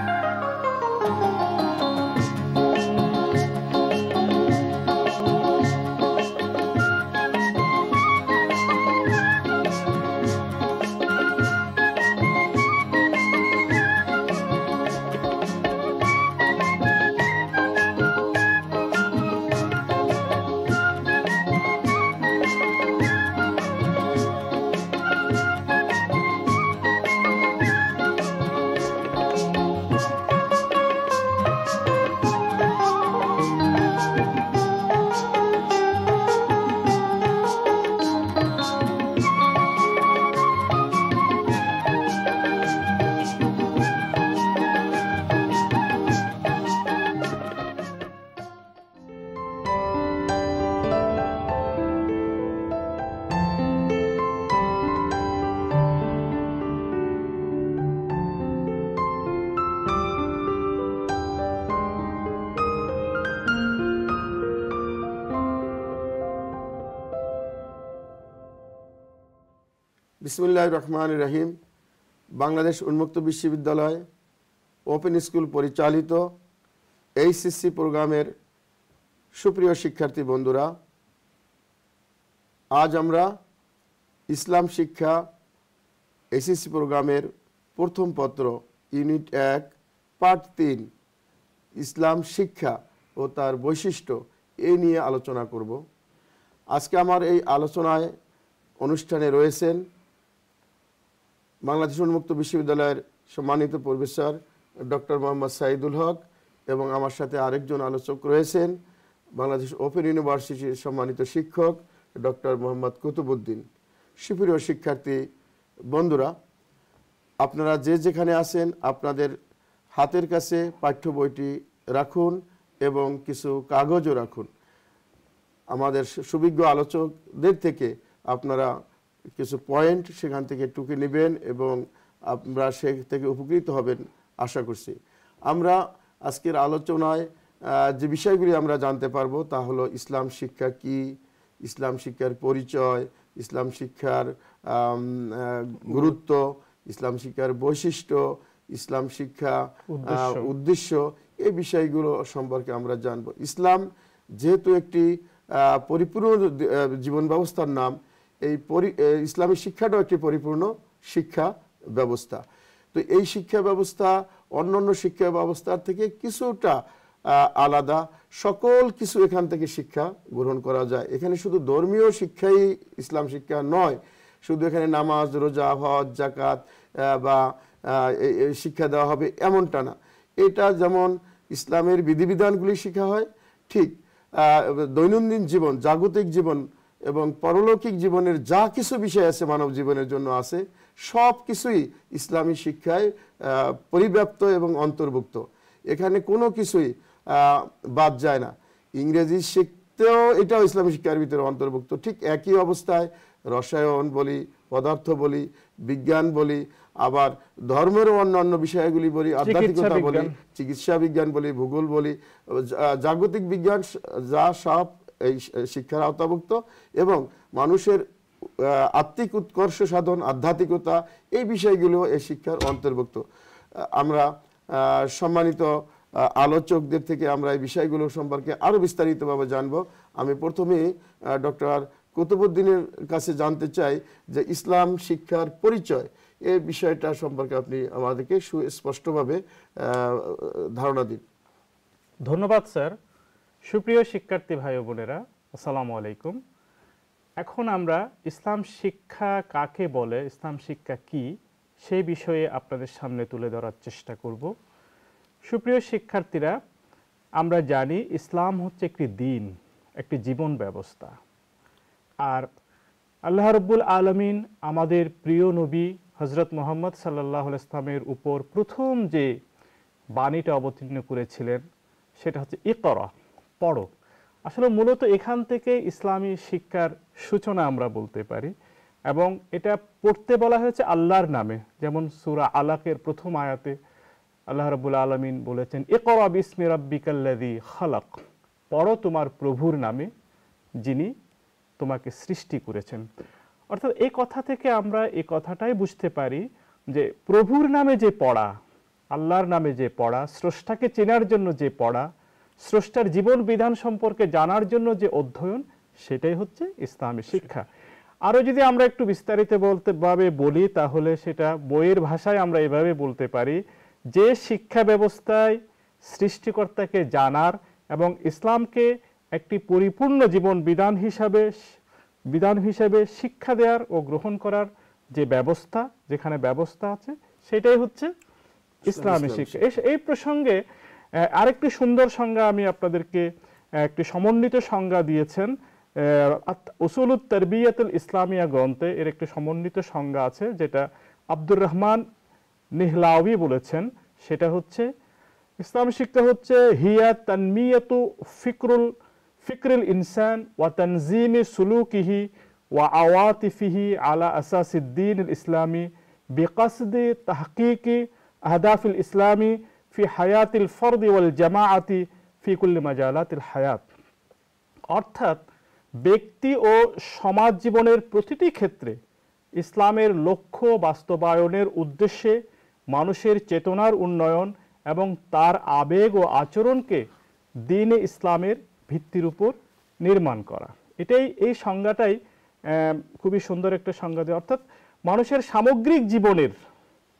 了。বিসমুল্লাহ রহমান রহিম বাংলাদেশ উন্মুক্ত বিশ্ববিদ্যালয় open school পরিচালিত এইচএসসি প্রোগ্রামের সুপ্রিয় শিক্ষার্থী বন্ধুরা আজ আমরা ইসলাম শিক্ষা এসএসসি প্রোগ্রামের প্রথম পত্র ইউনিট এক পার্ট তিন ইসলাম শিক্ষা ও তার বৈশিষ্ট্য এই নিয়ে আলোচনা করব আজকে আমার এই আলোচনায় অনুষ্ঠানে রয়েছেন বাংলাদেশ উন্মুক্ত বিশ্ববিদ্যালয়ের সম্মানিত প্রফেসর ডক্টর মোহাম্মদ সাইদুল হক এবং আমার সাথে আরেকজন আলোচক রয়েছেন বাংলাদেশ ওপেন ইউনিভার্সিটির সম্মানিত শিক্ষক ডক্টর মোহাম্মদ কুতুবুদ্দিন সুপ্রিয় শিক্ষার্থী বন্ধুরা আপনারা যে যেখানে আছেন আপনাদের হাতের কাছে পাঠ্য বইটি রাখুন এবং কিছু কাগজও রাখুন আমাদের সুবিজ্ঞ আলোচকদের থেকে আপনারা কিছু পয়েন্ট সেখান থেকে টুকে নেবেন এবং আমরা সে থেকে উপকৃত হবেন আশা করছি আমরা আজকের আলোচনায় যে বিষয়গুলি আমরা জানতে পারবো তা হলো ইসলাম শিক্ষা কি ইসলাম শিক্ষার পরিচয় ইসলাম শিক্ষার গুরুত্ব ইসলাম শিক্ষার বৈশিষ্ট্য ইসলাম শিক্ষা উদ্দেশ্য এই বিষয়গুলো সম্পর্কে আমরা জানব ইসলাম যেহেতু একটি পরিপূর্ণ জীবন ব্যবস্থার নাম এই ইসলামী শিক্ষাটাও একটি পরিপূর্ণ শিক্ষা ব্যবস্থা তো এই শিক্ষা ব্যবস্থা অন্যান্য শিক্ষা ব্যবস্থার থেকে কিছুটা আলাদা সকল কিছু এখান থেকে শিক্ষা গ্রহণ করা যায় এখানে শুধু ধর্মীয় শিক্ষাই ইসলাম শিক্ষা নয় শুধু এখানে নামাজ রোজা হজ জাকাত বা শিক্ষা দেওয়া হবে এমনটা না এটা যেমন ইসলামের বিধিবিধানগুলি শিক্ষা হয় ঠিক দৈনন্দিন জীবন জাগতিক জীবন এবং পারলৌকিক জীবনের যা কিছু বিষয় আছে মানব জীবনের জন্য আছে সব কিছুই ইসলামী শিক্ষায় পরিব্যাপ্ত এবং অন্তর্ভুক্ত এখানে কোনো কিছুই বাদ যায় না ইংরেজি শিখতেও এটাও ইসলামী শিক্ষার ভিতরে অন্তর্ভুক্ত ঠিক একই অবস্থায় রসায়ন বলি পদার্থ বলি বিজ্ঞান বলি আবার ধর্মের অন্য অন্য বিষয়গুলি বলি আধ্যাত্মিকতা বলি চিকিৎসা বিজ্ঞান বলি ভূগোল বলি জাগতিক বিজ্ঞান যা সব এই শিক্ষার আওতাভুক্ত এবং মানুষের আত্মিক উৎকর্ষ সাধন আধ্যাত্মিকতা এই বিষয়গুলো এই শিক্ষার অন্তর্ভুক্ত আমরা সম্মানিত আলোচকদের থেকে আমরা এই বিষয়গুলো সম্পর্কে আরও বিস্তারিতভাবে জানব আমি প্রথমে ডক্টর কুতুবুদ্দিনের কাছে জানতে চাই যে ইসলাম শিক্ষার পরিচয় এই বিষয়টা সম্পর্কে আপনি আমাদেরকে সুস্পষ্টভাবে ধারণা দিন ধন্যবাদ স্যার সুপ্রিয় শিক্ষার্থী ভাই বোনেরা আসসালামু আলাইকুম এখন আমরা ইসলাম শিক্ষা কাকে বলে ইসলাম শিক্ষা কি সেই বিষয়ে আপনাদের সামনে তুলে ধরার চেষ্টা করব সুপ্রিয় শিক্ষার্থীরা আমরা জানি ইসলাম হচ্ছে একটি দিন একটি জীবন ব্যবস্থা আর আল্লাহ রব্বুল আলমিন আমাদের প্রিয় নবী হজরত মোহাম্মদ সাল্লাহ ইসলামের উপর প্রথম যে বাণীটা অবতীর্ণ করেছিলেন সেটা হচ্ছে ইকরা পড়ো আসলে মূলত এখান থেকে ইসলামী শিক্ষার সূচনা আমরা বলতে পারি এবং এটা পড়তে বলা হয়েছে আল্লাহর নামে যেমন সুরা আলাকের প্রথম আয়াতে আল্লাহ রবুল আলমিন বলেছেন একরাব ইসমি রব্বিকাল্লাদি হালাক পড়ো তোমার প্রভুর নামে যিনি তোমাকে সৃষ্টি করেছেন অর্থাৎ এই কথা থেকে আমরা এই কথাটাই বুঝতে পারি যে প্রভুর নামে যে পড়া আল্লাহর নামে যে পড়া স্রষ্টাকে চেনার জন্য যে পড়া স্রষ্টার জীবন বিধান সম্পর্কে জানার জন্য যে অধ্যয়ন সেটাই হচ্ছে ইসলামী শিক্ষা আরও যদি আমরা একটু বিস্তারিত বলতে ভাবে বলি তাহলে সেটা বইয়ের ভাষায় আমরা এভাবে বলতে পারি যে শিক্ষা ব্যবস্থায় সৃষ্টিকর্তাকে জানার এবং ইসলামকে একটি পরিপূর্ণ জীবন বিধান হিসাবে বিধান হিসাবে শিক্ষা দেওয়ার ও গ্রহণ করার যে ব্যবস্থা যেখানে ব্যবস্থা আছে সেটাই হচ্ছে ইসলামী শিক্ষা এই প্রসঙ্গে আরেকটি সুন্দর সংজ্ঞা আমি আপনাদেরকে একটি সমন্বিত সংজ্ঞা দিয়েছেন উসুলুত তরবিয়াতুল ইসলামিয়া গ্রন্থে এর একটি সমন্বিত সংজ্ঞা আছে যেটা আব্দুর রহমান নিহলাওয়ি বলেছেন সেটা হচ্ছে ইসলাম শিক্ষা হচ্ছে হিয়া তানমিয়াতু ফিকরুল ফিকরুল ইনসান ওয়া তানজিমি সুলুকিহি ওয়া আওয়াতিফিহি আলা আসাসিদ্দিন ইসলামী বেকাসদি তাহকিকি আহদাফুল ইসলামী ফি হায়াতিল ফরদি ওয়াল জামাআতি কুল্লি মাজালাতিল হায়াত অর্থাৎ ব্যক্তি ও সমাজ জীবনের প্রতিটি ক্ষেত্রে ইসলামের লক্ষ্য বাস্তবায়নের উদ্দেশ্যে মানুষের চেতনার উন্নয়ন এবং তার আবেগ ও আচরণকে দিনে ইসলামের ভিত্তির উপর নির্মাণ করা এটাই এই সংজ্ঞাটাই খুবই সুন্দর একটা সংজ্ঞা দেয় অর্থাৎ মানুষের সামগ্রিক জীবনের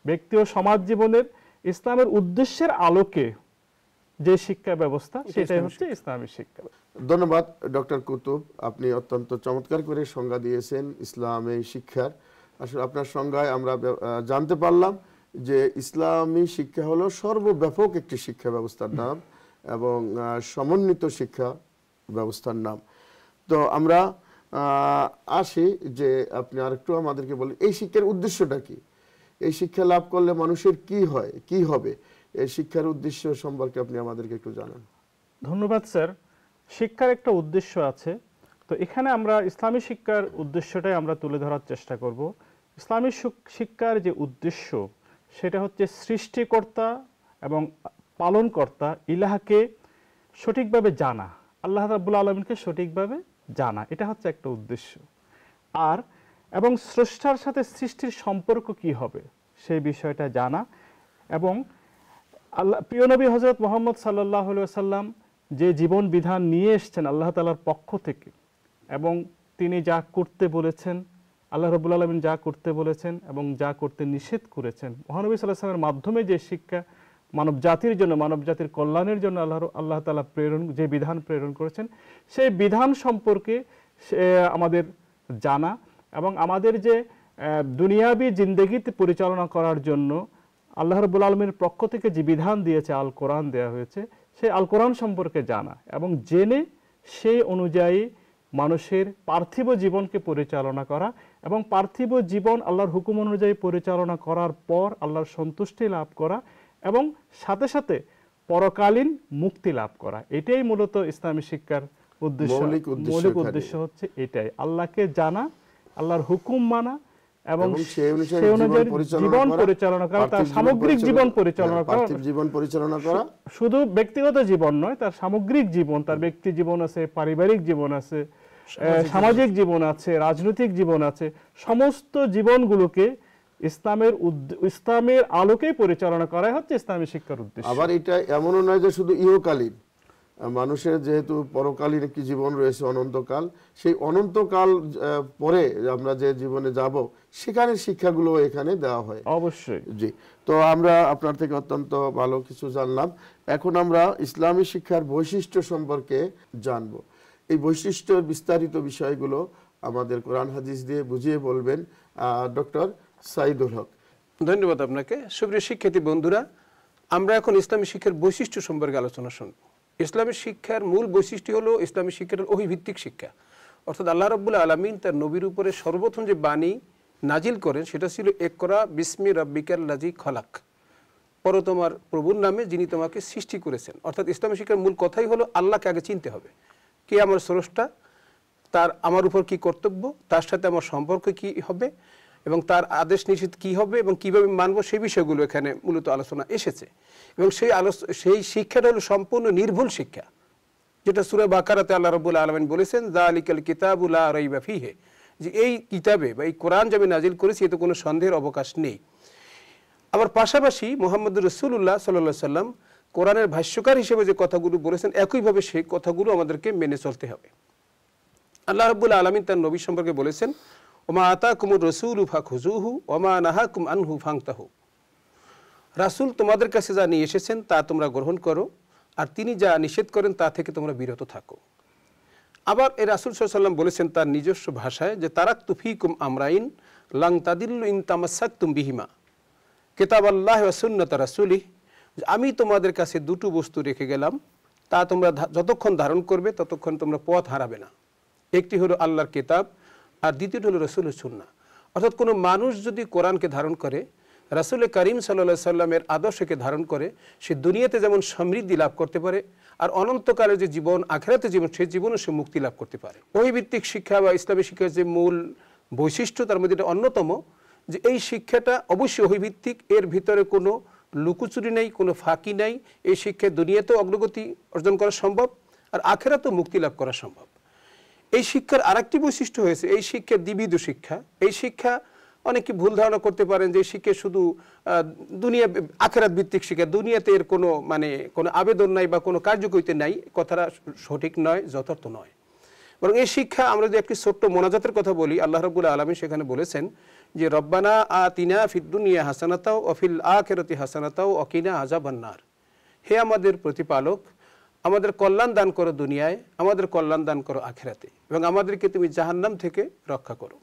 ব্যক্তি ও সমাজ জীবনের ইসলামের উদ্দেশ্যের আলোকে যে শিক্ষা ব্যবস্থা সেটাই হচ্ছে ইসলামী শিক্ষা ধন্যবাদ ডক্টর কুতুব আপনি অত্যন্ত চমৎকার করে সংজ্ঞা দিয়েছেন ইসলামী শিক্ষার আসলে আপনার সংজ্ঞায় আমরা জানতে পারলাম যে ইসলামী শিক্ষা হলো সর্বব্যাপক একটি শিক্ষা ব্যবস্থার নাম এবং সমন্বিত শিক্ষা ব্যবস্থার নাম তো আমরা আসি যে আপনি আরেকটু আমাদেরকে বলেন এই শিক্ষার উদ্দেশ্যটা কি এই শিক্ষা লাভ করলে মানুষের কি হয় কি হবে এই শিক্ষার উদ্দেশ্য সম্পর্কে আপনি আমাদেরকে একটু জানান ধন্যবাদ স্যার শিক্ষার একটা উদ্দেশ্য আছে তো এখানে আমরা ইসলামী শিক্ষার উদ্দেশ্যটাই আমরা তুলে ধরার চেষ্টা করব ইসলামী শিক্ষার যে উদ্দেশ্য সেটা হচ্ছে সৃষ্টিকর্তা এবং পালনকর্তা ইলাহাকে সঠিকভাবে জানা আল্লাহ রাবুল আলমকে সঠিকভাবে জানা এটা হচ্ছে একটা উদ্দেশ্য আর এবং স্রষ্টার সাথে সৃষ্টির সম্পর্ক কি হবে সেই বিষয়টা জানা এবং আল্লাহ প্রিয়নবী হজরত মোহাম্মদ সাল্লাহ সাল্লাম যে জীবন বিধান নিয়ে এসছেন আল্লাহ তালার পক্ষ থেকে এবং তিনি যা করতে বলেছেন আল্লাহ রবুল আলমিন যা করতে বলেছেন এবং যা করতে নিষেধ করেছেন মহানবী সাল্লাহ সাল্লামের মাধ্যমে যে শিক্ষা মানব জাতির জন্য মানব জাতির কল্যাণের জন্য আল্লাহ আল্লাহ তালা প্রেরণ যে বিধান প্রেরণ করেছেন সেই বিধান সম্পর্কে আমাদের জানা এবং আমাদের যে দুনিয়াবি জিন্দেগিতে পরিচালনা করার জন্য আল্লাহ রবুল আলমীর পক্ষ থেকে যে বিধান দিয়েছে আল কোরআন দেওয়া হয়েছে সে আল কোরআন সম্পর্কে জানা এবং জেনে সেই অনুযায়ী মানুষের পার্থিব জীবনকে পরিচালনা করা এবং পার্থিব জীবন আল্লাহর হুকুম অনুযায়ী পরিচালনা করার পর আল্লাহর সন্তুষ্টি লাভ করা এবং সাথে সাথে পরকালীন মুক্তি লাভ করা এটাই মূলত ইসলামী শিক্ষার উদ্দেশ্য মৌলিক উদ্দেশ্য হচ্ছে এটাই আল্লাহকে জানা আল্লাহর হুকুম মানা এবং সেই অনুযায়ী জীবন পরিচালনা করা তার সামগ্রিক জীবন পরিচালনা হ্যাঁ, করা জীবন পরিচালনা করা শুধু ব্যক্তিগত জীবন নয় তার সামগ্রিক জীবন তার ব্যক্তি জীবন আছে পারিবারিক জীবন আছে সামাজিক জীবন আছে রাজনৈতিক জীবন আছে সমস্ত জীবনগুলোকে ইসলামের ইসলামের আলোকে পরিচালনা করাই হচ্ছে ইসলামী শিক্ষার উদ্দেশ্য আবার এটা এমনও নয় যে শুধু ইহকালীন মানুষের যেহেতু পরকালীন একটি জীবন রয়েছে অনন্তকাল সেই অনন্তকাল পরে আমরা যে জীবনে যাব সেখানে শিক্ষাগুলো এখানে দেওয়া হয় অবশ্যই জি তো আমরা আপনার থেকে অত্যন্ত ভালো কিছু জানলাম এখন আমরা ইসলামী শিক্ষার বৈশিষ্ট্য সম্পর্কে জানব এই বৈশিষ্ট্যের বিস্তারিত বিষয়গুলো আমাদের কোরআন হাদিস দিয়ে বুঝিয়ে বলবেন ডক্টর সাইদুল হক ধন্যবাদ আপনাকে সুপ্রিয় শিক্ষার্থী বন্ধুরা আমরা এখন ইসলামী শিক্ষার বৈশিষ্ট্য সম্পর্কে আলোচনা শুনবো ইসলামী শিক্ষার মূল বৈশিষ্ট্য হলো ইসলামী শিক্ষাটা অহিভিত্তিক শিক্ষা অর্থাৎ আল্লাহ রব্বুল্লা আলমিন তার নবীর উপরে সর্বপ্রথম যে বাণী নাজিল করেন সেটা ছিল এক করা রব্বিকার লাজি খলাক পর তোমার প্রভুর নামে যিনি তোমাকে সৃষ্টি করেছেন অর্থাৎ ইসলামী শিক্ষার মূল কথাই হলো আল্লাহকে আগে চিনতে হবে কে আমার স্রষ্টা তার আমার উপর কি কর্তব্য তার সাথে আমার সম্পর্ক কি হবে এবং তার আদেশ নিষেধ কি হবে এবং কিভাবে মানব সেই বিষয়গুলো এখানে মূলত আলোচনা এসেছে এবং সেই আলোচ সেই শিক্ষাটা হলো সম্পূর্ণ নির্ভুল শিক্ষা যেটা সুরে বাকারাতে আল্লাহ রবুল আলমিন বলেছেন দা আলিকাল কিতাবুল্লাহ রইবা ফিহে যে এই কিতাবে বা এই কোরআন যে আমি নাজিল করেছি এতে কোনো সন্দেহের অবকাশ নেই আবার পাশাপাশি মোহাম্মদ রসুল্লাহ সাল্লা সাল্লাম কোরআনের ভাষ্যকার হিসেবে যে কথাগুলো বলেছেন একইভাবে সেই কথাগুলো আমাদেরকে মেনে চলতে হবে আল্লাহ রবুল্লা আলমিন তার নবী সম্পর্কে বলেছেন ওমা আতা কুমুর রসুল উফা খুজুহু ওমা নাহা কুম আনহু রাসুল তোমাদের কাছে যা নিয়ে এসেছেন তা তোমরা গ্রহণ করো আর তিনি যা নিষেধ করেন তা থেকে তোমরা বিরত থাকো আবার এ রাসুল সাল্লাম বলেছেন তার নিজস্ব ভাষায় যে তারাক তুফিকুম আমরাইন লাং তাদিল্লু ইন তামাসাক তুম বিহিমা কেতাব আল্লাহ সুন্নত রাসুলি আমি তোমাদের কাছে দুটো বস্তু রেখে গেলাম তা তোমরা যতক্ষণ ধারণ করবে ততক্ষণ তোমরা পথ হারাবে না একটি হলো আল্লাহর কেতাব আর দ্বিতীয়টি হলো রসুল সুন্না অর্থাৎ কোনো মানুষ যদি কোরআনকে ধারণ করে রাসুল করিম সাল্লা সাল্লামের আদর্শকে ধারণ করে সে দুনিয়াতে যেমন সমৃদ্ধি লাভ করতে পারে আর অনন্তকালে যে জীবন আখেরাতে জীবন সে জীবনও সে মুক্তি লাভ করতে পারে বহিভিত্তিক শিক্ষা বা ইসলামী শিক্ষার যে মূল বৈশিষ্ট্য তার মধ্যে এটা অন্যতম যে এই শিক্ষাটা অবশ্যই অহিভিত্তিক এর ভিতরে কোনো লুকুচুরি নেই কোনো ফাঁকি নেই এই শিক্ষায় দুনিয়াতেও অগ্রগতি অর্জন করা সম্ভব আর আখেরাতেও মুক্তি লাভ করা সম্ভব এই শিক্ষার আরেকটি বৈশিষ্ট্য হয়েছে এই শিক্ষা দ্বিবিধ শিক্ষা এই শিক্ষা অনেকে ভুল ধারণা করতে পারেন যে শিক্ষা শুধু দুনিয়া আখেরাত ভিত্তিক শিক্ষা দুনিয়াতে এর কোনো মানে কোনো আবেদন নাই বা কোনো কার্যকরিতা নাই কথাটা সঠিক নয় যথার্থ নয় বরং এই শিক্ষা আমরা যদি একটি ছোট্ট মোনাজাতের কথা বলি আল্লাহ রবুল্লা আলমী সেখানে বলেছেন যে রব্বানা আ তিনা ফিদ্দুনিয়া হাসানাতাও অফিল আ কেরতি হাসানাতাও অকিনা আজাবান্নার হে আমাদের প্রতিপালক আমাদের কল্যাণ দান করো দুনিয়ায় আমাদের কল্যাণ দান করো আখেরাতে এবং আমাদেরকে তুমি জাহান্নাম থেকে রক্ষা করো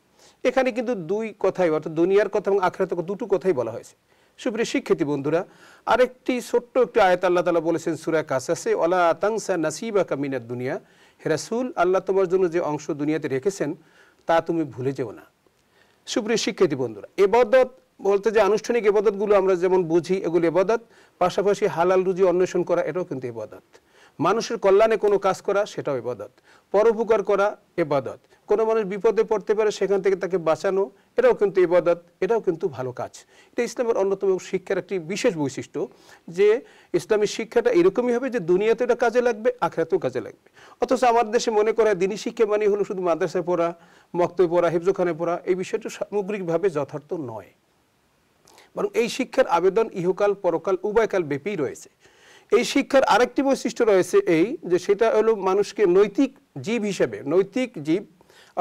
এখানে কিন্তু দুই কথাই অর্থাৎ দুনিয়ার কথা এবং আখেরাতে দুটো কথাই বলা হয়েছে সুপ্রিয় শিক্ষিত বন্ধুরা আরেকটি ছোট্ট একটি আয়াত আল্লাহ তালা বলেছেন সুরা কাসাসে ওলা আতাংসা নাসিবা কামিনার দুনিয়া হেরাসুল আল্লাহ তোমার জন্য যে অংশ দুনিয়াতে রেখেছেন তা তুমি ভুলে যেও না সুপ্রিয় শিক্ষিত বন্ধুরা এবাদত বলতে যে আনুষ্ঠানিক এবাদতগুলো আমরা যেমন বুঝি এগুলি এবাদত পাশাপাশি হালাল রুজি অন্বেষণ করা এটাও কিন্তু এবাদত মানুষের কল্যাণে কোনো কাজ করা সেটাও এবাদত পরোপকার করা এবাদত কোনো মানুষ বিপদে পড়তে পারে সেখান থেকে তাকে বাঁচানো এটাও কিন্তু ইবাদত এটাও কিন্তু ভালো কাজ এটা ইসলামের অন্যতম শিক্ষার একটি বিশেষ বৈশিষ্ট্য যে ইসলামী শিক্ষাটা এরকমই হবে যে দুনিয়াতে এটা কাজে লাগবে আখড়াতেও কাজে লাগবে অথচ আমার দেশে মনে করা দিনী শিক্ষা মানে হলো শুধু মাদ্রাসায় পড়া মক্তব্য পড়া হেফজোখানে পড়া এই বিষয়টা সামগ্রিকভাবে যথার্থ নয় বরং এই শিক্ষার আবেদন ইহকাল পরকাল উভয়কাল ব্যাপী রয়েছে এই শিক্ষার আরেকটি বৈশিষ্ট্য রয়েছে এই যে সেটা হলো মানুষকে নৈতিক জীব হিসেবে নৈতিক জীব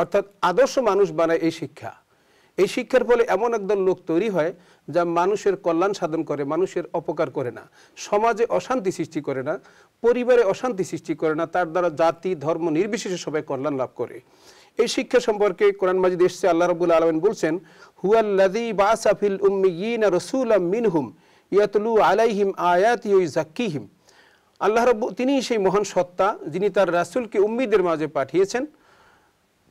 অর্থাৎ আদর্শ মানুষ বানায় এই শিক্ষা এই শিক্ষার ফলে এমন একদল লোক তৈরি হয় যা মানুষের কল্যাণ সাধন করে মানুষের অপকার করে না সমাজে অশান্তি সৃষ্টি করে না পরিবারে অশান্তি সৃষ্টি করে না তার দ্বারা জাতি ধর্ম নির্বিশেষে সবাই কল্যাণ লাভ করে এই শিক্ষা সম্পর্কে কোরআন মাজিদ এসছে আল্লাহ রবুল্লা আলমেন বলছেন হুয়াল্লাদি বাসাফিল উম্মিগিন রসুল মিনহুম ইয়াতলু আলাইহিম আয়াত ইউ জাকিহিম আল্লাহ রব তিনি সেই মহান সত্তা যিনি তার রাসুলকে উম্মিদের মাঝে পাঠিয়েছেন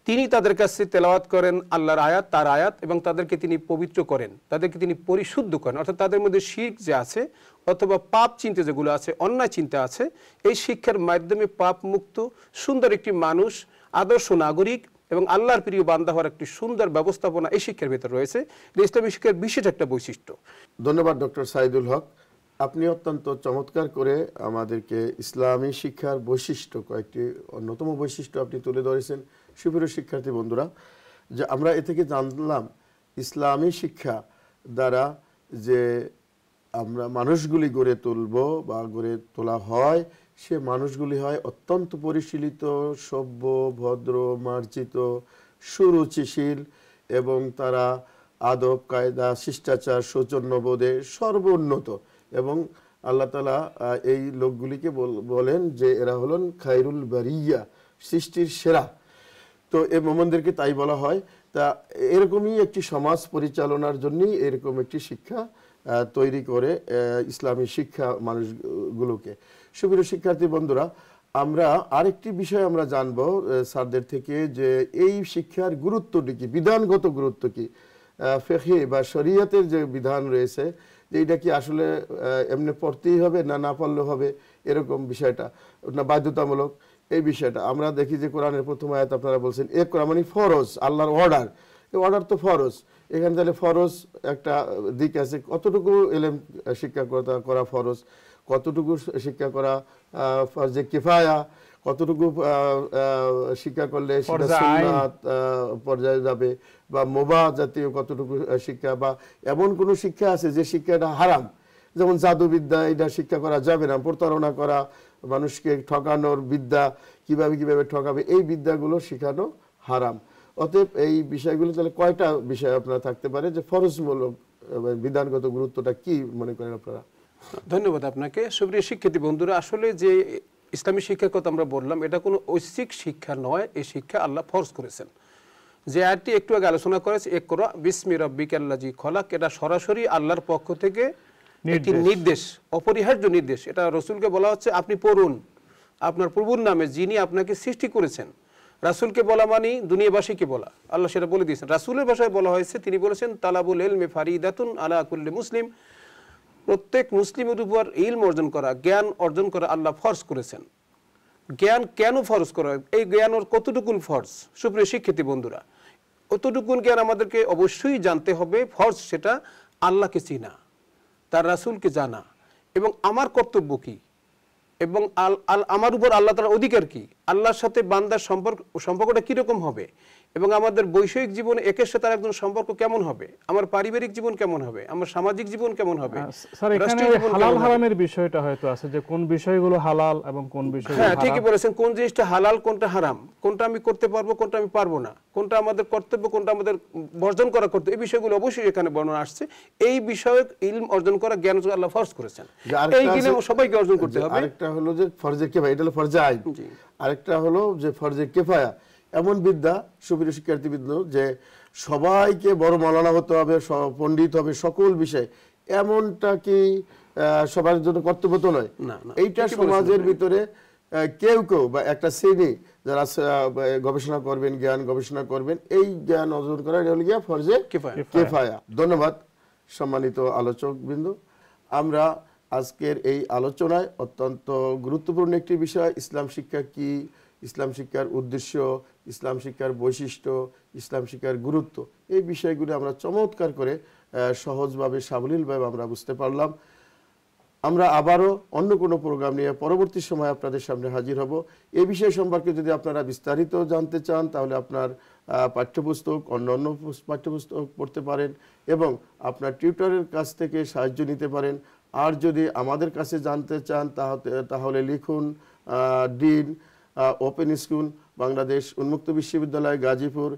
তিনি তাদের কাছে তেলাওয়াত করেন আল্লাহর আয়াত তার আয়াত এবং তাদেরকে তিনি পবিত্র করেন তাদেরকে তিনি পরিশুদ্ধ করেন অর্থাৎ তাদের মধ্যে শিখ যে আছে অথবা পাপ চিন্তা যেগুলো আছে অন্যায় চিন্তা আছে এই শিক্ষার মাধ্যমে পাপ মুক্ত সুন্দর একটি মানুষ আদর্শ নাগরিক এবং আল্লাহর প্রিয় বান্দা হওয়ার একটি সুন্দর ব্যবস্থাপনা এই শিক্ষার ভিতরে রয়েছে এটা ইসলামী শিক্ষার বিশেষ একটা বৈশিষ্ট্য ধন্যবাদ ডক্টর সাইদুল হক আপনি অত্যন্ত চমৎকার করে আমাদেরকে ইসলামী শিক্ষার বৈশিষ্ট্য কয়েকটি অন্যতম বৈশিষ্ট্য আপনি তুলে ধরেছেন সুপ্রিয় শিক্ষার্থী বন্ধুরা যে আমরা এ থেকে জানলাম ইসলামী শিক্ষা দ্বারা যে আমরা মানুষগুলি গড়ে তুলব বা গড়ে তোলা হয় সে মানুষগুলি হয় অত্যন্ত পরিশীলিত সভ্য ভদ্র মার্জিত সুরুচিশীল এবং তারা আদব কায়দা শিষ্টাচার সৌজন্যবোধে সর্বোন্নত এবং আল্লাহ তালা এই লোকগুলিকে বলেন যে এরা হলেন খাইরুল বারিয়া সৃষ্টির সেরা তো এ মোমনদেরকে তাই বলা হয় তা এরকমই একটি সমাজ পরিচালনার জন্যই এরকম একটি শিক্ষা তৈরি করে ইসলামী শিক্ষা মানুষগুলোকে সুবিধ শিক্ষার্থী বন্ধুরা আমরা আরেকটি বিষয় আমরা জানব স্যারদের থেকে যে এই শিক্ষার গুরুত্বটি কি বিধানগত গুরুত্ব কি ফেহে বা শরিয়তের যে বিধান রয়েছে যে এটা কি আসলে এমনি পড়তেই হবে না না পড়লে হবে এরকম বিষয়টা না বাধ্যতামূলক এই বিষয়টা আমরা দেখি যে কোরআনের প্রথম আয়াত আপনারা বলছেন এ কোরআন মানে ফরজ আল্লাহর অর্ডার এই অর্ডার তো ফরজ এখানে তাহলে ফরজ একটা দিক আছে কতটুকু এলেম শিক্ষা করা ফরজ কতটুকু শিক্ষা করা যে কিফায়া কতটুকু শিক্ষা করলে পর্যায়ে যাবে বা মোবা জাতীয় কতটুকু শিক্ষা বা এমন কোন শিক্ষা আছে যে শিক্ষাটা হারাম যেমন জাদুবিদ্যা এটা শিক্ষা করা যাবে না প্রতারণা করা মানুষকে ঠকানোর বিদ্যা কিভাবে কিভাবে ঠকাবে এই বিদ্যাগুলো শিখানো হারাম অতএব এই বিষয়গুলো তাহলে কয়টা বিষয় আপনারা থাকতে পারে যে ফরজমূলক বিধানগত গুরুত্বটা কি মনে করেন আপনারা ধন্যবাদ আপনাকে সুপ্রিয় শিক্ষিত বন্ধুরা আসলে যে ইসলামী শিক্ষার কথা আমরা বললাম এটা কোনো ঐশ্বিক শিক্ষা নয় এই শিক্ষা আল্লাহ ফরজ করেছেন যে আয়টি একটু আগে আলোচনা করেছে এক করা বিসমি রব্বিক আল্লাহ খলাক এটা সরাসরি আল্লাহর পক্ষ থেকে একটি নির্দেশ অপরিহার্য নির্দেশ এটা রসুলকে বলা হচ্ছে আপনি পড়ুন আপনার প্রভুর নামে যিনি আপনাকে সৃষ্টি করেছেন রাসুলকে বলা মানে দুনিয়াবাসীকে বলা আল্লাহ সেটা বলে দিয়েছেন রাসুলের ভাষায় বলা হয়েছে তিনি বলেছেন তালাবুল এলমে ফারিদাতুন আলা কুল্লি মুসলিম প্রত্যেক মুসলিমের উপর ইলম অর্জন করা জ্ঞান অর্জন করা আল্লাহ ফরজ করেছেন জ্ঞান কেন ফরজ করা এই জ্ঞান ওর কতটুকুন ফরজ সুপ্রিয় শিক্ষিত বন্ধুরা কতটুকুন জ্ঞান আমাদেরকে অবশ্যই জানতে হবে ফরজ সেটা আল্লাহকে চিনা তার রাসুলকে জানা এবং আমার কর্তব্য কী এবং আল আল আমার উপর আল্লাহ তালার অধিকার কী আল্লাহর সাথে বান্দার সম্পর্ক সম্পর্কটা কীরকম হবে এবং আমাদের বৈষয়িক জীবনে একের সাথে একজন সম্পর্ক কেমন হবে আমার পারিবারিক জীবন কেমন হবে আমার সামাজিক জীবন কেমন হবে স্যার হালাল হারামের বিষয়টা হয়তো আছে যে কোন বিষয়গুলো হালাল এবং কোন বিষয় হ্যাঁ ঠিকই বলেছেন কোন জিনিসটা হালাল কোনটা হারাম কোনটা আমি করতে পারবো কোনটা আমি পারবো না কোনটা আমাদের কর্তব্য কোনটা আমাদের বর্জন করা করতে এই বিষয়গুলো অবশ্যই এখানে বর্ণনা আসছে এই বিষয়ে ইলম অর্জন করা জ্ঞান আল্লাহ ফরজ করেছেন এই জ্ঞান সবাইকে অর্জন করতে হবে আরেকটা হলো যে ফরজে কি ভাই এটা হলো ফরজে আইন আর একটা হলো যে ফরজে কেফায়া এমন বিদ্যা সুপ্রিয় শিক্ষার্থীবৃন্দ যে সবাইকে বড় মলানা হতে হবে পণ্ডিত হবে সকল বিষয়ে এমনটা কি সবার জন্য কর্তব্য তো নয় এইটা সমাজের ভিতরে কেউ কেউ বা একটা শ্রেণী যারা গবেষণা করবেন জ্ঞান গবেষণা করবেন এই জ্ঞান অর্জন করা এটা হল গিয়া ফরজে কেফায়া ধন্যবাদ সম্মানিত আলোচক বিন্দু আমরা আজকের এই আলোচনায় অত্যন্ত গুরুত্বপূর্ণ একটি বিষয় ইসলাম শিক্ষা কি ইসলাম শিক্ষার উদ্দেশ্য ইসলাম শিক্ষার বৈশিষ্ট্য ইসলাম শিক্ষার গুরুত্ব এই বিষয়গুলি আমরা চমৎকার করে সহজভাবে সাবলীলভাবে আমরা বুঝতে পারলাম আমরা আবারও অন্য কোনো প্রোগ্রাম নিয়ে পরবর্তী সময় আপনাদের সামনে হাজির হব এ বিষয় সম্পর্কে যদি আপনারা বিস্তারিত জানতে চান তাহলে আপনার পাঠ্যপুস্তক অন্য অন্য পাঠ্যপুস্তক পড়তে পারেন এবং আপনার টিউটারের কাছ থেকে সাহায্য নিতে পারেন আর যদি আমাদের কাছে জানতে চান তাহলে লিখুন ডিন ওপেন স্কুল বাংলাদেশ উন্মুক্ত বিশ্ববিদ্যালয় গাজীপুর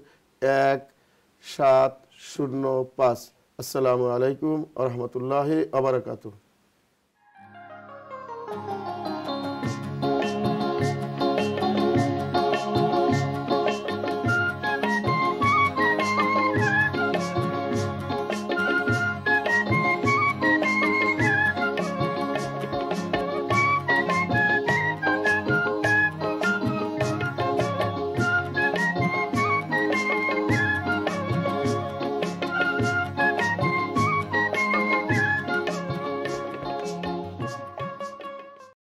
এক সাত শূন্য পাঁচ আসসালামু আলাইকুম রহমতুল্লাহ আবরকাত